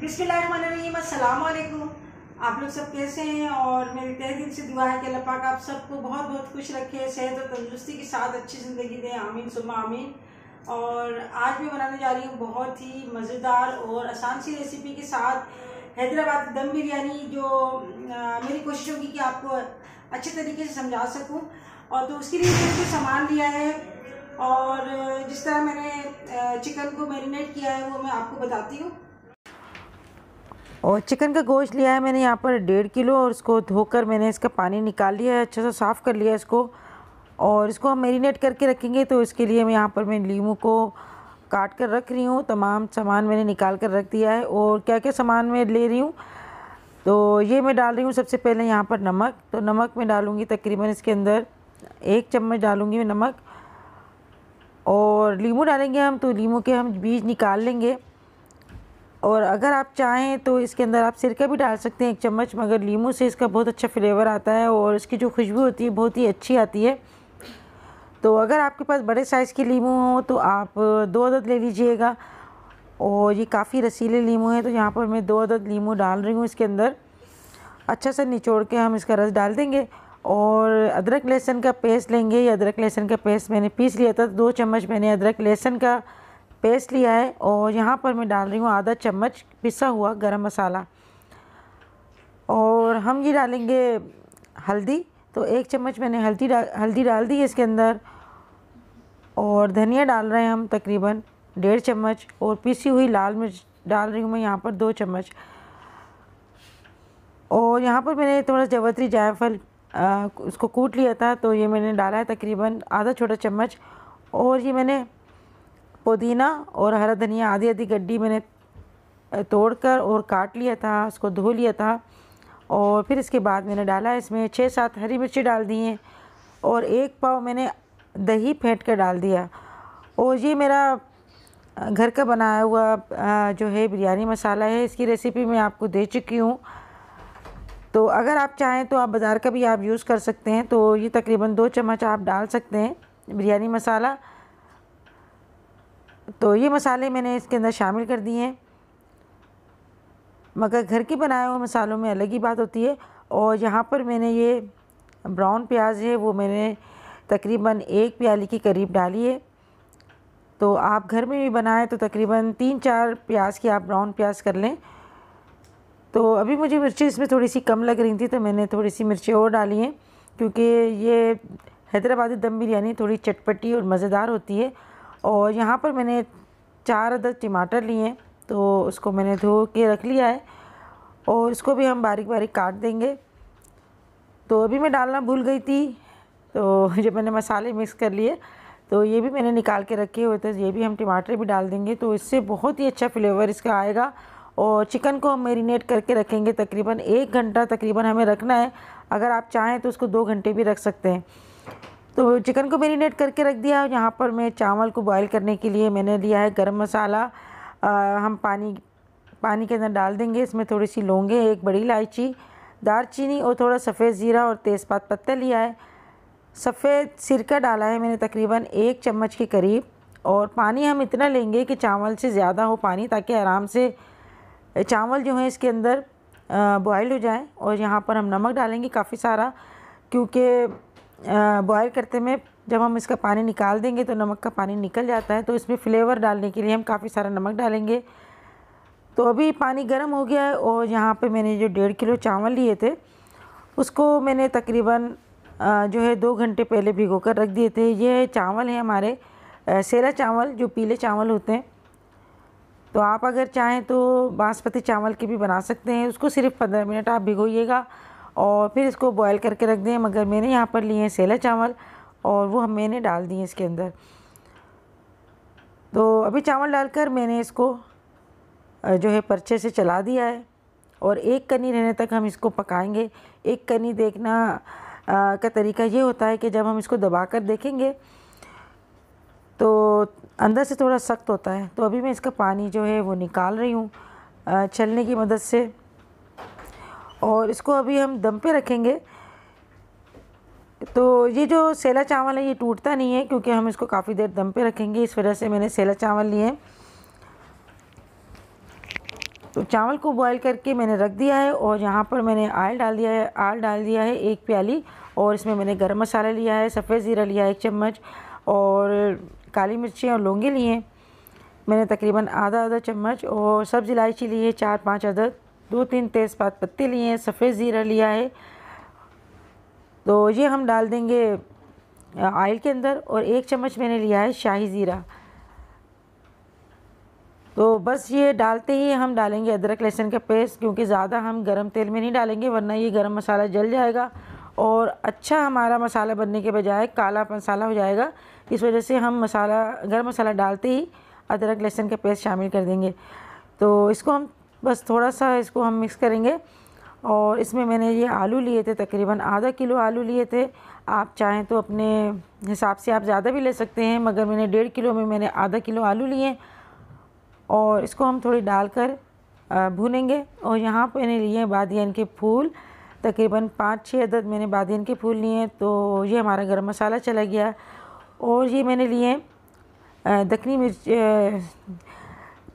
बिस्मिल आप लोग सब कैसे हैं और मेरी तय दिन से दुआ है कि अल्लाह पाक आप सबको बहुत बहुत खुश रखे सेहत और तंदुरुस्ती के साथ अच्छी ज़िंदगी दें आमीन सुबह आमीन और आज मैं बनाने जा रही हूँ बहुत ही मज़ेदार और आसान सी रेसिपी के साथ हैदराबाद दम बिरयानी जो आ, मेरी कोशिश होगी कि आपको अच्छे तरीके से समझा सकूँ और तो उसके लिए मैंने सामान लिया है और जिस तरह मैंने चिकन को मैरिनेट किया है वो मैं आपको बताती हूँ और चिकन का गोश्त लिया है मैंने यहाँ पर डेढ़ किलो और इसको धोकर मैंने इसका पानी निकाल लिया है अच्छे से साफ़ कर लिया इसको और इसको हम मेरीनेट करके रखेंगे तो इसके लिए मैं यहाँ पर मैं लीमू को काट कर रख रही हूँ तमाम सामान मैंने निकाल कर रख दिया है और क्या क्या सामान मैं ले रही हूँ तो ये मैं डाल रही हूँ सबसे पहले यहाँ पर नमक तो नमक मैं डालूँगी तकरीबन इसके अंदर एक चम्मच डालूँगी मैं नमक और लीमू डालेंगे हम तो लीमू के हम बीज निकाल लेंगे और अगर आप चाहें तो इसके अंदर आप सिरका भी डाल सकते हैं एक चम्मच मगर लीमू से इसका बहुत अच्छा फ्लेवर आता है और इसकी जो खुशबू होती है बहुत ही अच्छी आती है तो अगर आपके पास बड़े साइज़ के लीमू हो तो आप दो अदद ले लीजिएगा और ये काफ़ी रसीले लीमू हैं तो यहाँ पर मैं दो अदद लीमू डाल रही हूँ इसके अंदर अच्छा सा निचोड़ के हम इसका रस डाल देंगे और अदरक लहसुन का पेस्ट लेंगे ये अदरक लहसुन का पेस्ट मैंने पीस लिया था दो चम्मच मैंने अदरक लहसुन का पेस्ट लिया है और यहाँ पर मैं डाल रही हूँ आधा चम्मच पिसा हुआ गरम मसाला और हम ये डालेंगे हल्दी तो एक चम्मच मैंने हल्दी डाल हल्दी डाल दी है इसके अंदर और धनिया डाल रहे हैं हम तकरीबन डेढ़ चम्मच और पिसी हुई लाल मिर्च डाल रही हूँ मैं यहाँ पर दो चम्मच और यहाँ पर मैंने थोड़ा जवतरी जायफल उसको कूट लिया था तो ये मैंने डाला है तकरीबन आधा छोटा चम्मच और ये मैंने पुदीना और हरा धनिया आधी आधी गड्डी मैंने तोड़कर और काट लिया था उसको धो लिया था और फिर इसके बाद मैंने डाला इसमें छः सात हरी मिर्ची डाल दी हैं और एक पाव मैंने दही फेंट कर डाल दिया और ये मेरा घर का बनाया हुआ जो है बिरयानी मसाला है इसकी रेसिपी मैं आपको दे चुकी हूँ तो अगर आप चाहें तो आप बाज़ार का भी आप यूज़ कर सकते हैं तो ये तकरीबन दो चम्मच आप डाल सकते हैं बिरयानी मसाला तो ये मसाले मैंने इसके अंदर शामिल कर दिए हैं मगर घर के बनाए हुए मसालों में अलग ही बात होती है और यहाँ पर मैंने ये ब्राउन प्याज है वो मैंने तकरीबन एक प्याली के करीब डाली है तो आप घर में भी बनाएं तो तकरीबन तीन चार प्याज की आप ब्राउन प्याज कर लें तो अभी मुझे मिर्ची इसमें थोड़ी सी कम लग रही थी तो मैंने थोड़ी सी मिर्ची और डाली हैं क्योंकि ये हैदराबादी दम बिरयानी थोड़ी चटपटी और मज़ेदार होती है और यहाँ पर मैंने चार अदर टमाटर लिए हैं तो उसको मैंने धो के रख लिया है और इसको भी हम बारीक बारीक काट देंगे तो अभी मैं डालना भूल गई थी तो जब मैंने मसाले मिक्स कर लिए तो ये भी मैंने निकाल के रखे हुए थे ये भी हम टमाटर भी डाल देंगे तो इससे बहुत ही अच्छा फ्लेवर इसका आएगा और चिकन को हम मेरीनेट करके रखेंगे तकरीबन एक घंटा तकरीबन हमें रखना है अगर आप चाहें तो उसको दो घंटे भी रख सकते हैं तो चिकन को मेरीनेट करके रख दिया और यहाँ पर मैं चावल को बॉईल करने के लिए मैंने लिया है गरम मसाला आ, हम पानी पानी के अंदर डाल देंगे इसमें थोड़ी सी लौंगे एक बड़ी इलायची दार और थोड़ा सफ़ेद ज़ीरा और तेज़पात पत्ता लिया है सफ़ेद सिरका डाला है मैंने तकरीबन एक चम्मच के करीब और पानी हम इतना लेंगे कि चावल से ज़्यादा हो पानी ताकि आराम से चावल जो है इसके अंदर बॉयल हो जाए और यहाँ पर हम नमक डालेंगे काफ़ी सारा क्योंकि बॉयल करते में जब हम इसका पानी निकाल देंगे तो नमक का पानी निकल जाता है तो इसमें फ्लेवर डालने के लिए हम काफ़ी सारा नमक डालेंगे तो अभी पानी गर्म हो गया है और यहाँ पे मैंने जो डेढ़ किलो चावल लिए थे उसको मैंने तकरीबन जो है दो घंटे पहले भिगो कर रख दिए थे ये चावल हैं हमारे सेरा चावल जो पीले चावल होते हैं तो आप अगर चाहें तो बासमती चावल के भी बना सकते हैं उसको सिर्फ पंद्रह मिनट आप भिगोइएगा और फिर इसको बॉयल करके रख दें मगर मैंने यहाँ पर लिए हैं सेला चावल और वो हम मैंने डाल दिए इसके अंदर तो अभी चावल डालकर मैंने इसको जो है पर्चे से चला दिया है और एक कनी रहने तक हम इसको पकाएंगे एक कनी देखना आ, का तरीका ये होता है कि जब हम इसको दबा कर देखेंगे तो अंदर से थोड़ा सख्त होता है तो अभी मैं इसका पानी जो है वो निकाल रही हूँ छलने की मदद से और इसको अभी हम दम पे रखेंगे तो ये जो सेला चावल है ये टूटता नहीं है क्योंकि हम इसको काफ़ी देर दम पे रखेंगे इस वजह से मैंने सेला चावल लिए तो चावल को बॉईल करके मैंने रख दिया है और यहाँ पर मैंने आयल डाल दिया है आयल डाल दिया है एक प्याली और इसमें मैंने गर्म मसाला लिया है सफ़ेद ज़ीरा लिया है एक चम्मच और काली मिर्ची और लौंगे लिए मैंने तकरीबन आधा आधा चम्मच और सब्ज़ इलायची ली है चार पाँच अदद दो तीन तेज़पात पत्ते लिए हैं सफ़ेद ज़ीरा लिया है तो ये हम डाल देंगे आयल के अंदर और एक चम्मच मैंने लिया है शाही ज़ीरा तो बस ये डालते ही हम डालेंगे अदरक लहसुन का पेस्ट क्योंकि ज़्यादा हम गरम तेल में नहीं डालेंगे वरना ये गरम मसाला जल जाएगा और अच्छा हमारा मसाला बनने के बजाय काला मसाला हो जाएगा इस वजह से हम मसाला गर्म मसाला डालते ही अदरक लहसुन का पेस्ट शामिल कर देंगे तो इसको हम बस थोड़ा सा इसको हम मिक्स करेंगे और इसमें मैंने ये आलू लिए थे तकरीबन आधा किलो आलू लिए थे आप चाहें तो अपने हिसाब से आप ज़्यादा भी ले सकते हैं मगर मैंने डेढ़ किलो में मैंने आधा किलो आलू लिए और इसको हम थोड़ी डालकर भूनेंगे और यहाँ पर मैंने लिए बादियन के फूल तकरीबन पाँच छः अदद मैंने बादन के फूल लिए तो ये हमारा गर्म मसाला चला गया और ये मैंने लिए दखनी मिर्च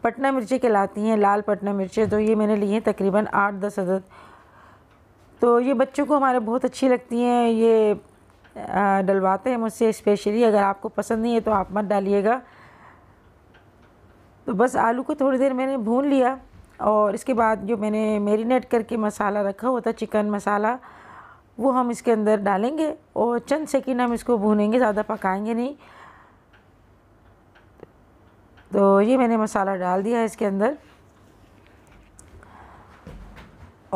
पटना मिर्चें कहलाती हैं लाल पटना मिर्चें तो ये मैंने ली हैं तकरीबन आठ दस अदद तो ये बच्चों को हमारे बहुत अच्छी लगती हैं ये डलवाते हैं मुझसे स्पेशली अगर आपको पसंद नहीं है तो आप मत डालिएगा तो बस आलू को थोड़ी देर मैंने भून लिया और इसके बाद जो मैंने मेरीनेट करके मसाला रखा हुआ था चिकन मसाला वो हम इसके अंदर डालेंगे और चंद सेकेंड हम इसको भूनेंगे ज़्यादा पकाएंगे नहीं तो ये मैंने मसाला डाल दिया है इसके अंदर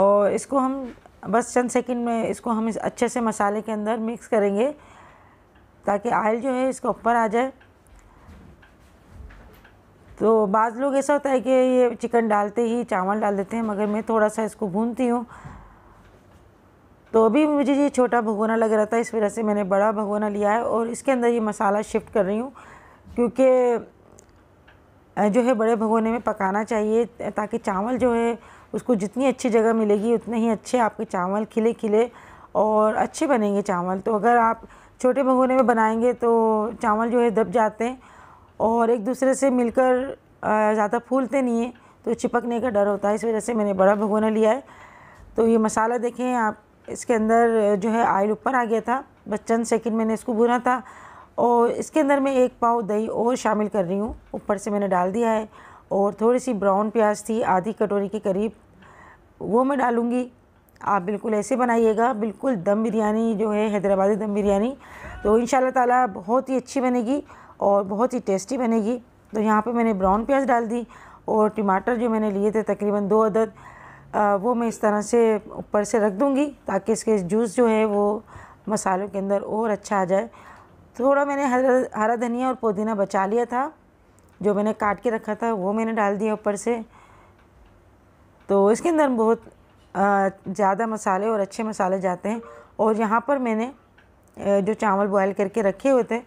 और इसको हम बस चंद सेकंड में इसको हम इस अच्छे से मसाले के अंदर मिक्स करेंगे ताकि आयल जो है इसके ऊपर आ जाए तो बाज़ लोग ऐसा होता है कि ये चिकन डालते ही चावल डाल देते हैं मगर मैं थोड़ा सा इसको भूनती हूँ तो अभी मुझे ये छोटा भगोना लग रहा था इस वजह से मैंने बड़ा भगोना लिया है और इसके अंदर ये मसाला शिफ्ट कर रही हूँ क्योंकि जो है बड़े भगोने में पकाना चाहिए ताकि चावल जो है उसको जितनी अच्छी जगह मिलेगी उतने ही अच्छे आपके चावल खिले खिले और अच्छे बनेंगे चावल तो अगर आप छोटे भगोने में बनाएंगे तो चावल जो है दब जाते हैं और एक दूसरे से मिलकर ज़्यादा फूलते नहीं हैं तो चिपकने का डर होता है इस वजह से मैंने बड़ा भगोना लिया है तो ये मसाला देखें आप इसके अंदर जो है आयल ऊपर आ गया था बस चंद सेकेंड मैंने इसको भुना था और इसके अंदर मैं एक पाव दही और शामिल कर रही हूँ ऊपर से मैंने डाल दिया है और थोड़ी सी ब्राउन प्याज थी आधी कटोरी के करीब वो मैं डालूँगी आप बिल्कुल ऐसे बनाइएगा बिल्कुल दम बिरयानी जो है हैदराबादी दम बिरयानी तो इन ताला बहुत ही अच्छी बनेगी और बहुत ही टेस्टी बनेगी तो यहाँ पे मैंने ब्राउन प्याज डाल दी और टमाटर जो मैंने लिए थे तकरीबन दो अदद वो मैं इस तरह से ऊपर से रख दूँगी ताकि इसके जूस जो है वो मसालों के अंदर और अच्छा आ जाए थोड़ा मैंने हरा हरा धनिया और पुदीना बचा लिया था जो मैंने काट के रखा था वो मैंने डाल दिया ऊपर से तो इसके अंदर बहुत ज़्यादा मसाले और अच्छे मसाले जाते हैं और यहाँ पर मैंने जो चावल बॉयल करके रखे हुए थे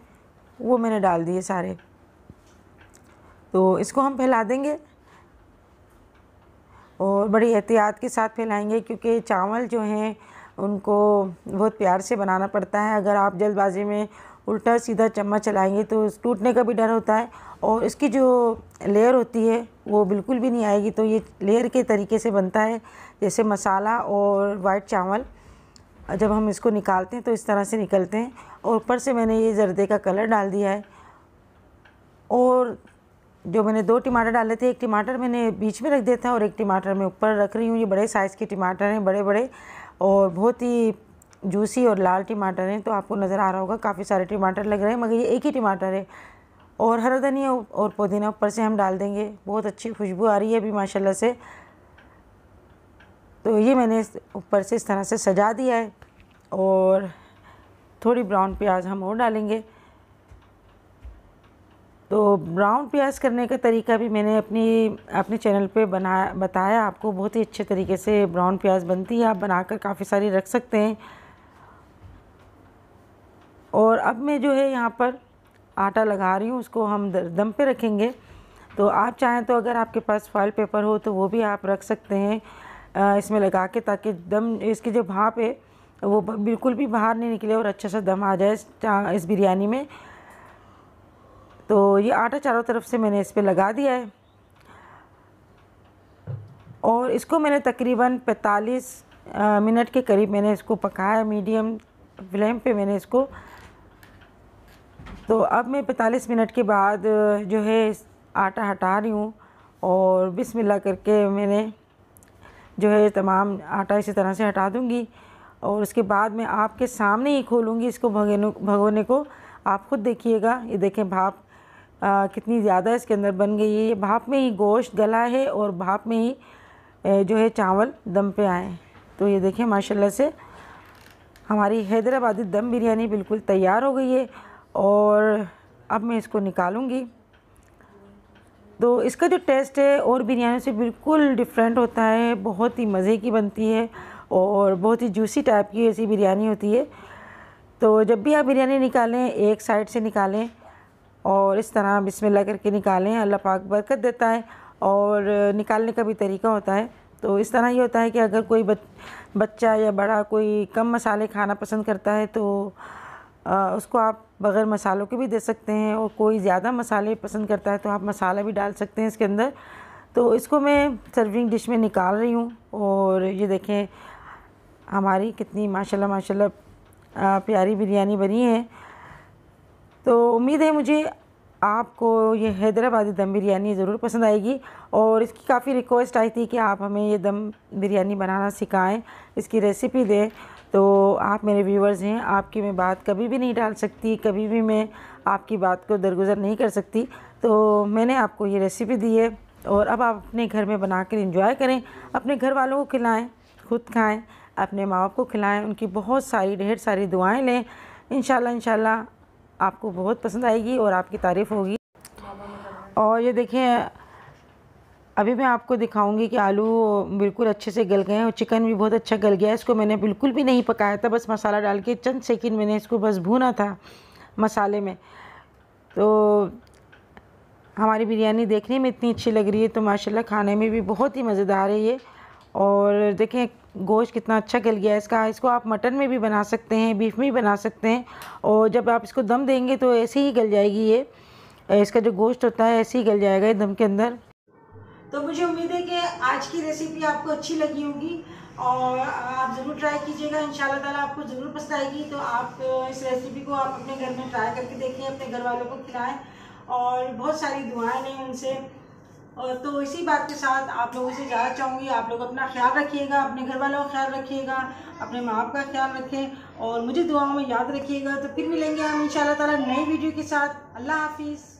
वो मैंने डाल दिए सारे तो इसको हम फैला देंगे और बड़ी एहतियात के साथ फैलाएंगे क्योंकि चावल जो हैं उनको बहुत प्यार से बनाना पड़ता है अगर आप जल्दबाजी में उल्टा सीधा चम्मच चलाएंगे तो टूटने का भी डर होता है और इसकी जो लेयर होती है वो बिल्कुल भी नहीं आएगी तो ये लेयर के तरीके से बनता है जैसे मसाला और वाइट चावल जब हम इसको निकालते हैं तो इस तरह से निकलते हैं और ऊपर से मैंने ये जर्दे का कलर डाल दिया है और जो मैंने दो टमाटर डाले थे एक टमाटर मैंने बीच में रख दिया था और एक टमाटर मैं ऊपर रख रही हूँ ये बड़े साइज़ के टमाटर हैं बड़े बड़े और बहुत ही जूसी और लाल टमाटर हैं तो आपको नज़र आ रहा होगा काफ़ी सारे टमाटर लग रहे हैं मगर ये एक ही टमाटर है और हरा धनिया और पुदीना ऊपर से हम डाल देंगे बहुत अच्छी खुशबू आ रही है अभी माशाल्लाह से तो ये मैंने ऊपर से इस तरह से सजा दिया है और थोड़ी ब्राउन प्याज हम और डालेंगे तो ब्राउन प्याज करने का तरीका भी मैंने अपनी अपने चैनल पे बना बताया आपको बहुत ही अच्छे तरीके से ब्राउन प्याज बनती है आप बनाकर काफ़ी सारी रख सकते हैं और अब मैं जो है यहाँ पर आटा लगा रही हूँ उसको हम दम पे रखेंगे तो आप चाहें तो अगर आपके पास फॉयल पेपर हो तो वो भी आप रख सकते हैं इसमें लगा के ताकि दम इसकी जो भाप है वो बिल्कुल भी बाहर नहीं निकले और अच्छा सा दम आ जाए इस बिरयानी में तो ये आटा चारों तरफ से मैंने इस पर लगा दिया है और इसको मैंने तकरीबन 45 मिनट के करीब मैंने इसको पकाया मीडियम फ्लेम पे मैंने इसको तो अब मैं पैंतालीस मिनट के बाद जो है आटा हटा रही हूँ और बिस्मिल्लाह करके मैंने जो है तमाम आटा इसी तरह से हटा दूँगी और उसके बाद मैं आपके सामने ही खोलूँगी इसको भगोने भगोने को आप ख़ुद देखिएगा ये देखें भाप आ, कितनी ज़्यादा इसके अंदर बन गई है ये भाप में ही गोश्त गला है और भाप में ही जो है चावल दम पे आए तो ये देखें माशाल्लाह से हमारी हैदराबादी दम बिरयानी बिल्कुल तैयार हो गई है और अब मैं इसको निकालूंगी तो इसका जो टेस्ट है और बिरयानी से बिल्कुल डिफरेंट होता है बहुत ही मज़े की बनती है और बहुत ही जूसी टाइप की ऐसी बिरयानी होती है तो जब भी आप बिरयानी निकालें एक साइड से निकालें और इस तरह बिस्मिल्लाह करके निकालें अल्लाह पाक बरकत देता है और निकालने का भी तरीका होता है तो इस तरह ये होता है कि अगर कोई बच, बच्चा या बड़ा कोई कम मसाले खाना पसंद करता है तो उसको आप बग़ैर मसालों के भी दे सकते हैं और कोई ज़्यादा मसाले पसंद करता है तो आप मसाला भी डाल सकते हैं इसके अंदर तो इसको मैं सर्विंग डिश में निकाल रही हूँ और ये देखें हमारी कितनी माशाल्लाह माशाल्लाह प्यारी बिरयानी बनी है तो उम्मीद है मुझे आपको ये हैदराबादी दम बिरयानी ज़रूर पसंद आएगी और इसकी काफ़ी रिक्वेस्ट आई थी कि आप हमें ये दम बिरयानी बनाना सिखाएं इसकी रेसिपी दें तो आप मेरे व्यूवर्स हैं आपकी मैं बात कभी भी नहीं डाल सकती कभी भी मैं आपकी बात को दरगुजर नहीं कर सकती तो मैंने आपको ये रेसिपी दी है और अब आप अपने घर में बना कर इंजॉय करें अपने घर वालों को खिलाएँ खुद खाएँ अपने माँ बाप को खिलाएं उनकी बहुत सारी ढेर सारी दुआएँ लें इन इंशाल्लाह आपको बहुत पसंद आएगी और आपकी तारीफ़ होगी और ये देखें अभी मैं आपको दिखाऊंगी कि आलू बिल्कुल अच्छे से गल गए हैं और चिकन भी बहुत अच्छा गल गया है इसको मैंने बिल्कुल भी नहीं पकाया था बस मसाला डाल के चंद सेकंड मैंने इसको बस भूना था मसाले में तो हमारी बिरयानी देखने में इतनी अच्छी लग रही है तो माशाल्लाह खाने में भी बहुत ही मज़ेदार है ये और देखें गोश्त कितना अच्छा गल गया है इसका इसको आप मटन में भी बना सकते हैं बीफ में भी बना सकते हैं और जब आप इसको दम देंगे तो ऐसे ही गल जाएगी ये इसका जो गोश्त होता है ऐसे ही गल जाएगा दम के अंदर तो मुझे उम्मीद है कि आज की रेसिपी आपको अच्छी लगी होगी और आप ज़रूर ट्राई कीजिएगा इन ताला आपको ज़रूर पसंद आएगी तो आप इस रेसिपी को आप अपने घर में ट्राई करके देखें अपने घर वालों को खिलाएं और बहुत सारी दुआएं हैं उनसे और तो इसी बात के साथ आप लोगों से जाना चाहूँगी आप लोग अपना ख्याल रखिएगा अपने घर वालों का ख्याल रखिएगा अपने माँ बाप का ख्याल रखें और मुझे दुआओं में याद रखिएगा तो फिर मिलेंगे हम इन शाला नई वीडियो के साथ अल्लाह हाफिज़